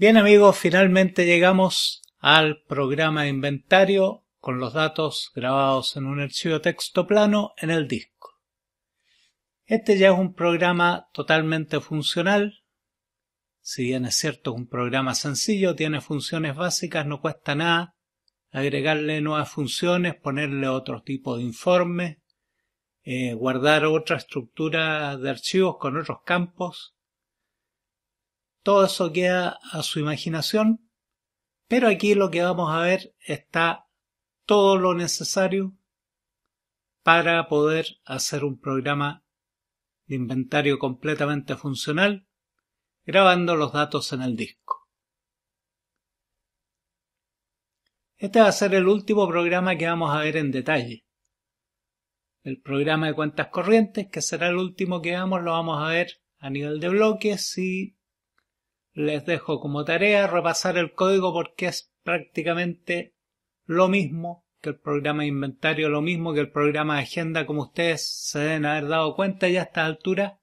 Bien amigos, finalmente llegamos al programa de inventario con los datos grabados en un archivo texto plano en el disco. Este ya es un programa totalmente funcional. Si bien es cierto, es un programa sencillo, tiene funciones básicas, no cuesta nada agregarle nuevas funciones, ponerle otro tipo de informe, eh, guardar otra estructura de archivos con otros campos, todo eso queda a su imaginación, pero aquí lo que vamos a ver está todo lo necesario para poder hacer un programa de inventario completamente funcional, grabando los datos en el disco. Este va a ser el último programa que vamos a ver en detalle. El programa de cuentas corrientes, que será el último que vamos, lo vamos a ver a nivel de bloques y les dejo como tarea repasar el código porque es prácticamente lo mismo que el programa de inventario, lo mismo que el programa de agenda, como ustedes se deben haber dado cuenta ya a esta altura.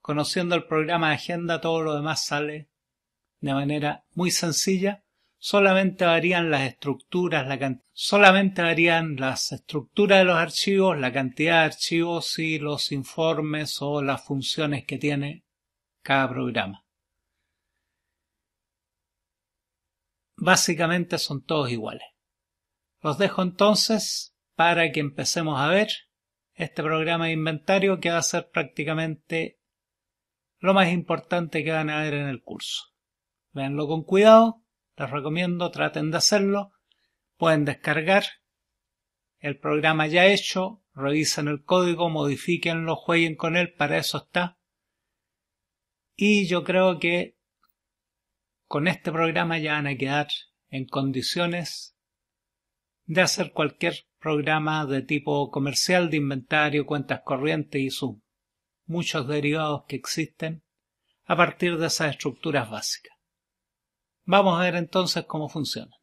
Conociendo el programa de agenda, todo lo demás sale de manera muy sencilla. Solamente varían las estructuras, la solamente varían las estructuras de los archivos, la cantidad de archivos y los informes o las funciones que tiene cada programa. básicamente son todos iguales. Los dejo entonces para que empecemos a ver este programa de inventario que va a ser prácticamente lo más importante que van a ver en el curso. Véanlo con cuidado, les recomiendo, traten de hacerlo. Pueden descargar el programa ya hecho, revisen el código, modifiquenlo, jueguen con él, para eso está. Y yo creo que con este programa ya van a quedar en condiciones de hacer cualquier programa de tipo comercial de inventario, cuentas corrientes y sus muchos derivados que existen a partir de esas estructuras básicas. Vamos a ver entonces cómo funciona.